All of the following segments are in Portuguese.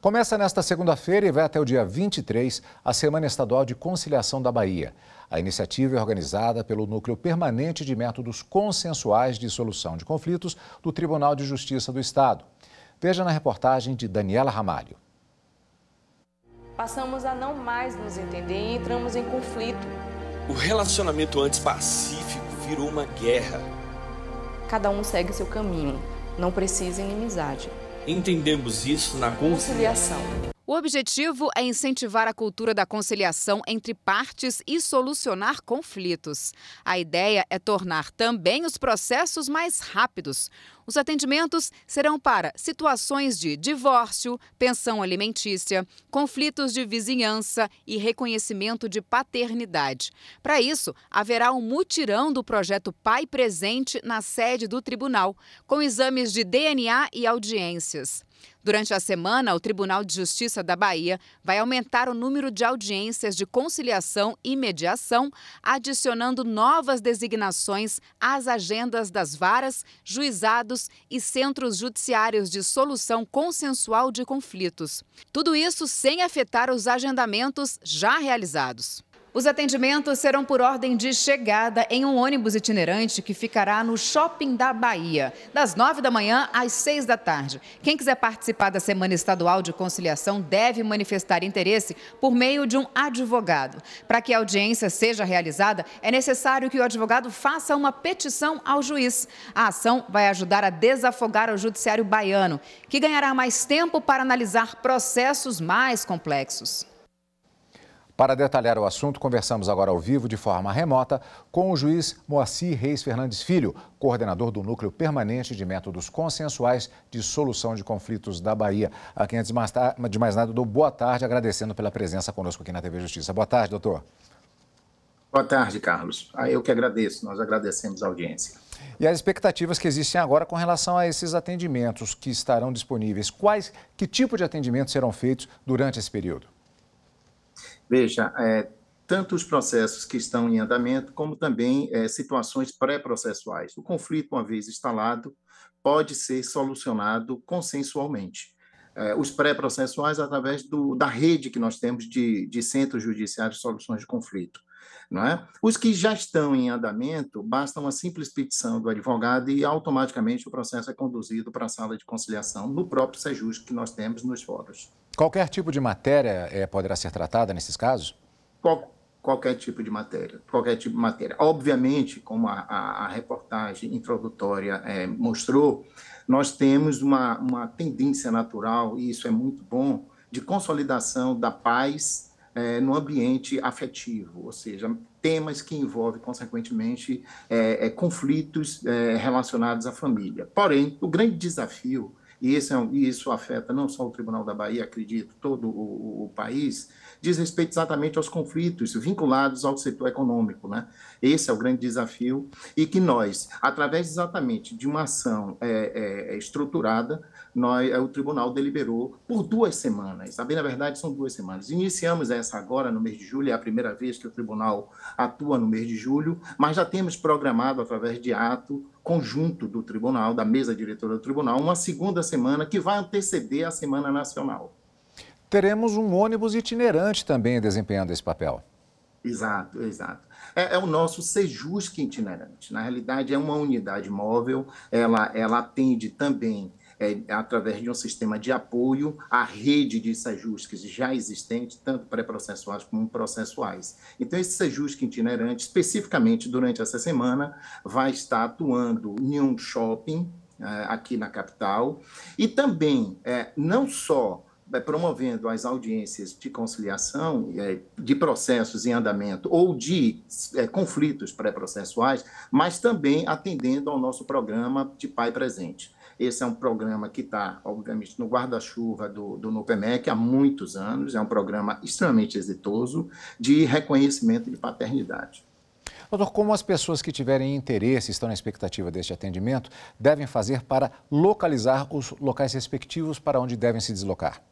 Começa nesta segunda-feira e vai até o dia 23 a Semana Estadual de Conciliação da Bahia. A iniciativa é organizada pelo Núcleo Permanente de Métodos Consensuais de Solução de Conflitos do Tribunal de Justiça do Estado. Veja na reportagem de Daniela Ramalho. Passamos a não mais nos entender e entramos em conflito. O relacionamento antes pacífico virou uma guerra. Cada um segue seu caminho, não precisa inimizade entendemos isso na conciliação. O objetivo é incentivar a cultura da conciliação entre partes e solucionar conflitos. A ideia é tornar também os processos mais rápidos. Os atendimentos serão para situações de divórcio, pensão alimentícia, conflitos de vizinhança e reconhecimento de paternidade. Para isso, haverá um mutirão do projeto Pai Presente na sede do tribunal, com exames de DNA e audiências. Durante a semana, o Tribunal de Justiça da Bahia vai aumentar o número de audiências de conciliação e mediação, adicionando novas designações às agendas das varas, juizados e centros judiciários de solução consensual de conflitos. Tudo isso sem afetar os agendamentos já realizados. Os atendimentos serão por ordem de chegada em um ônibus itinerante que ficará no Shopping da Bahia, das 9 da manhã às 6 da tarde. Quem quiser participar da Semana Estadual de Conciliação deve manifestar interesse por meio de um advogado. Para que a audiência seja realizada, é necessário que o advogado faça uma petição ao juiz. A ação vai ajudar a desafogar o judiciário baiano, que ganhará mais tempo para analisar processos mais complexos. Para detalhar o assunto, conversamos agora ao vivo, de forma remota, com o juiz Moacir Reis Fernandes Filho, coordenador do Núcleo Permanente de Métodos Consensuais de Solução de Conflitos da Bahia. Aqui, antes de mais nada, dou boa tarde, agradecendo pela presença conosco aqui na TV Justiça. Boa tarde, doutor. Boa tarde, Carlos. Ah, eu que agradeço, nós agradecemos a audiência. E as expectativas que existem agora com relação a esses atendimentos que estarão disponíveis, quais, que tipo de atendimentos serão feitos durante esse período? Veja, é, tanto os processos que estão em andamento, como também é, situações pré-processuais. O conflito, uma vez instalado, pode ser solucionado consensualmente. É, os pré-processuais, através do, da rede que nós temos de, de centros judiciários de soluções de conflito. Não é? Os que já estão em andamento, basta uma simples petição do advogado e automaticamente o processo é conduzido para a sala de conciliação no próprio SEJUS que nós temos nos fóruns. Qualquer tipo de matéria é, poderá ser tratada nesses casos? Qual, qualquer tipo de matéria, qualquer tipo de matéria. Obviamente, como a, a, a reportagem introdutória é, mostrou, nós temos uma, uma tendência natural, e isso é muito bom, de consolidação da paz é, no ambiente afetivo, ou seja, temas que envolvem, consequentemente, é, conflitos relacionados à família. Porém, o grande desafio e isso, é um, e isso afeta não só o Tribunal da Bahia, acredito, todo o, o, país, diz respeito exatamente aos conflitos vinculados ao setor econômico. Né? Esse é o grande desafio e que nós, através exatamente de uma ação é, é, estruturada, nós, é, o tribunal deliberou por duas semanas, sabe? na verdade são duas semanas. Iniciamos essa agora no mês de julho, é a primeira vez que o tribunal atua no mês de julho, mas já temos programado através de ato conjunto do tribunal, da mesa diretora do tribunal, uma segunda semana que vai anteceder a Semana Nacional. Teremos um ônibus itinerante também desempenhando esse papel. Exato, exato. É, é o nosso Sejusc itinerante. Na realidade, é uma unidade móvel, ela, ela atende também é, é, através de um sistema de apoio à rede de sajusques já existente, tanto pré-processuais como processuais. Então, esse sajusque itinerante, especificamente durante essa semana, vai estar atuando em um shopping é, aqui na capital, e também é, não só promovendo as audiências de conciliação, de processos em andamento ou de conflitos pré-processuais, mas também atendendo ao nosso programa de Pai Presente. Esse é um programa que está, obviamente, no guarda-chuva do, do NUPEMEC há muitos anos, é um programa extremamente exitoso de reconhecimento de paternidade. Doutor, como as pessoas que tiverem interesse, estão na expectativa deste atendimento, devem fazer para localizar os locais respectivos para onde devem se deslocar?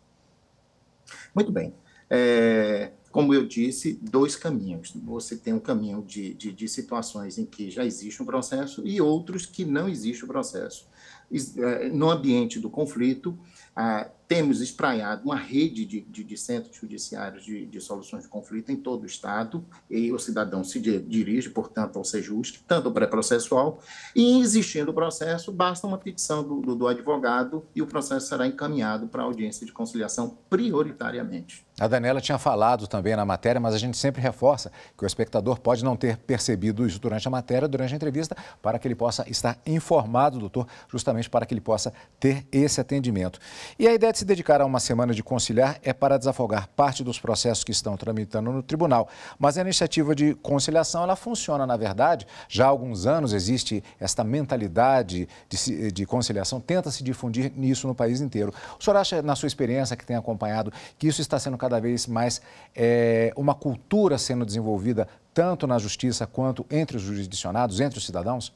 Muito bem. É, como eu disse, dois caminhos. Você tem um caminho de, de, de, situações em que já existe um processo e outros que não existe o processo. Eh, no ambiente do conflito, ah, temos espraiado uma rede de, de, de centros judiciários de, de, soluções de conflito em todo o Estado, e o cidadão se dirige, portanto, ao SEJUSC, tanto pré-processual, e existindo o processo, basta uma petição do, do, do, advogado e o processo será encaminhado para a audiência de conciliação prioritariamente. A Daniela tinha falado também na matéria, mas a gente sempre reforça que o espectador pode não ter percebido isso durante a matéria, durante a entrevista, para que ele possa estar informado, doutor, justamente para que ele possa ter esse atendimento. E a ideia de se dedicar a uma semana de conciliar é para desafogar parte dos processos que estão tramitando no tribunal. Mas a iniciativa de conciliação, ela funciona, na verdade, já há alguns anos existe esta mentalidade de, de conciliação, tenta se difundir nisso no país inteiro. O senhor acha, na sua experiência que tem acompanhado, que isso está sendo cada vez mais é, uma cultura sendo desenvolvida tanto na justiça quanto entre os jurisdicionados, entre os cidadãos?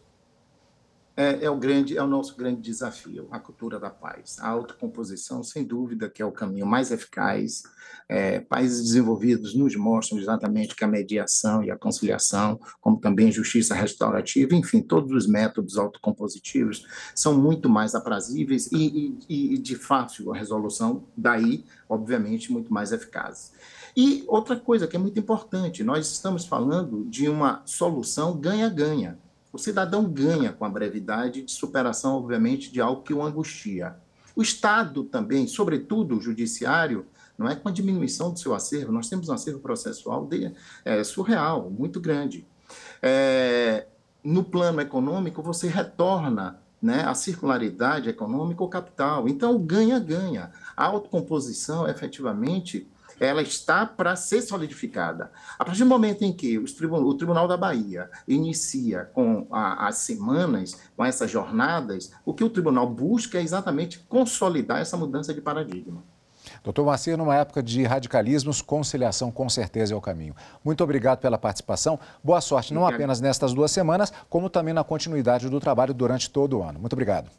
é, é, o grande, é o nosso grande desafio, a cultura da paz. A autocomposição, sem dúvida, que é o caminho mais eficaz. É, países desenvolvidos nos mostram exatamente que a mediação e a conciliação, como também justiça restaurativa, enfim, todos os métodos autocompositivos são muito mais aprazíveis e, e, e de fácil resolução, daí, obviamente, muito mais eficazes. E outra coisa que é muito importante, nós estamos falando de uma solução ganha-ganha o cidadão ganha com a brevidade de superação, obviamente, de algo que o angustia. O Estado também, sobretudo o judiciário, não é com a diminuição do seu acervo, nós temos um acervo processual de, é, surreal, muito grande. É, no plano econômico, você retorna né, a circularidade econômica ou capital. Então, ganha-ganha. A autocomposição, efetivamente, ela está para ser solidificada. A partir do momento em que tribun o Tribunal da Bahia inicia com a, as semanas, com essas jornadas, o que o tribunal busca é exatamente consolidar essa mudança de paradigma. Doutor Macir, numa época de radicalismos, conciliação com certeza é o caminho. Muito obrigado pela participação. Boa sorte, não apenas nestas duas semanas, como também na continuidade do trabalho durante todo o ano. Muito obrigado.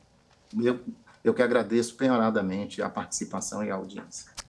Eu, eu que agradeço penhoradamente a participação e a audiência.